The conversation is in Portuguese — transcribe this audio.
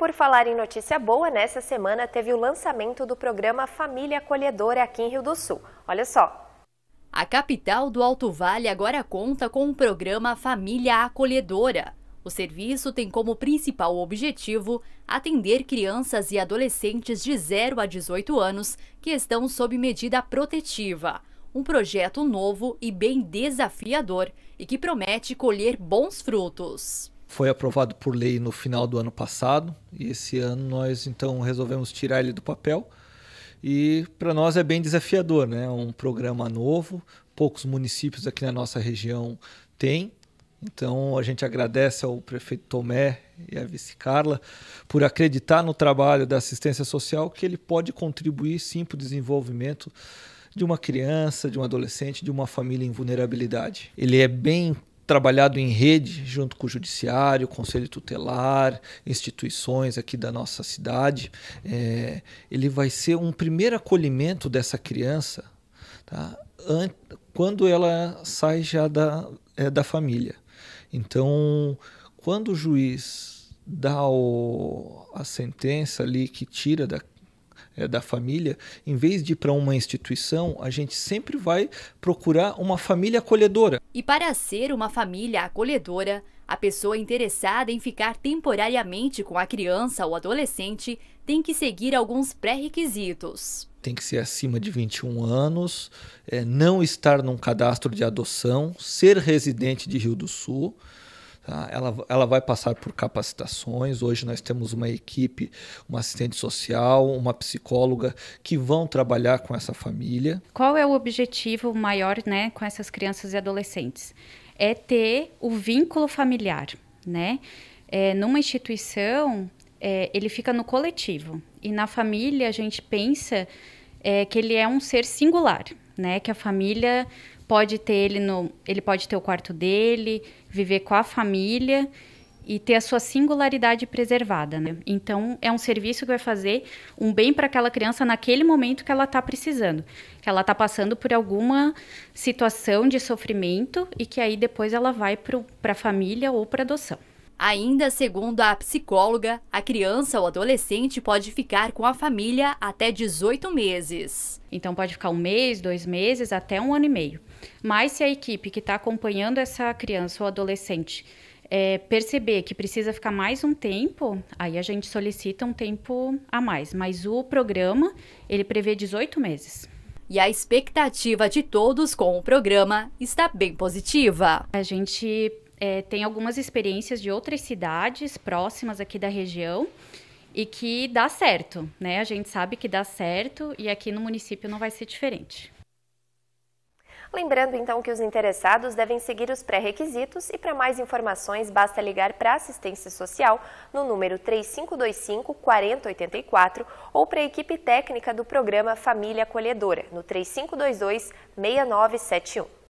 por falar em notícia boa, nessa semana teve o lançamento do programa Família Acolhedora aqui em Rio do Sul. Olha só. A capital do Alto Vale agora conta com o programa Família Acolhedora. O serviço tem como principal objetivo atender crianças e adolescentes de 0 a 18 anos que estão sob medida protetiva. Um projeto novo e bem desafiador e que promete colher bons frutos foi aprovado por lei no final do ano passado e esse ano nós então resolvemos tirar ele do papel. E para nós é bem desafiador, né? Um programa novo, poucos municípios aqui na nossa região têm. Então a gente agradece ao prefeito Tomé e à vice Carla por acreditar no trabalho da assistência social que ele pode contribuir sim para o desenvolvimento de uma criança, de um adolescente, de uma família em vulnerabilidade. Ele é bem trabalhado em rede junto com o judiciário, conselho tutelar, instituições aqui da nossa cidade. É, ele vai ser um primeiro acolhimento dessa criança tá? quando ela sai já da, é, da família. Então, quando o juiz dá o, a sentença ali que tira da, é, da família, em vez de ir para uma instituição, a gente sempre vai procurar uma família acolhedora. E para ser uma família acolhedora, a pessoa interessada em ficar temporariamente com a criança ou adolescente tem que seguir alguns pré-requisitos. Tem que ser acima de 21 anos, é, não estar num cadastro de adoção, ser residente de Rio do Sul. Tá? Ela, ela vai passar por capacitações. Hoje nós temos uma equipe, uma assistente social, uma psicóloga que vão trabalhar com essa família. Qual é o objetivo maior né, com essas crianças e adolescentes? É ter o vínculo familiar. Né? É, numa instituição, é, ele fica no coletivo. E na família, a gente pensa é, que ele é um ser singular né? Que a família pode ter ele no, ele pode ter o quarto dele, viver com a família e ter a sua singularidade preservada, né? Então é um serviço que vai fazer um bem para aquela criança naquele momento que ela está precisando, que ela está passando por alguma situação de sofrimento e que aí depois ela vai para a família ou para adoção. Ainda segundo a psicóloga, a criança ou adolescente pode ficar com a família até 18 meses. Então pode ficar um mês, dois meses, até um ano e meio. Mas se a equipe que está acompanhando essa criança ou adolescente é, perceber que precisa ficar mais um tempo, aí a gente solicita um tempo a mais. Mas o programa, ele prevê 18 meses. E a expectativa de todos com o programa está bem positiva. A gente é, tem algumas experiências de outras cidades próximas aqui da região e que dá certo, né? A gente sabe que dá certo e aqui no município não vai ser diferente. Lembrando então que os interessados devem seguir os pré-requisitos e para mais informações basta ligar para a assistência social no número 3525 4084 ou para a equipe técnica do programa Família Acolhedora no 3522 6971.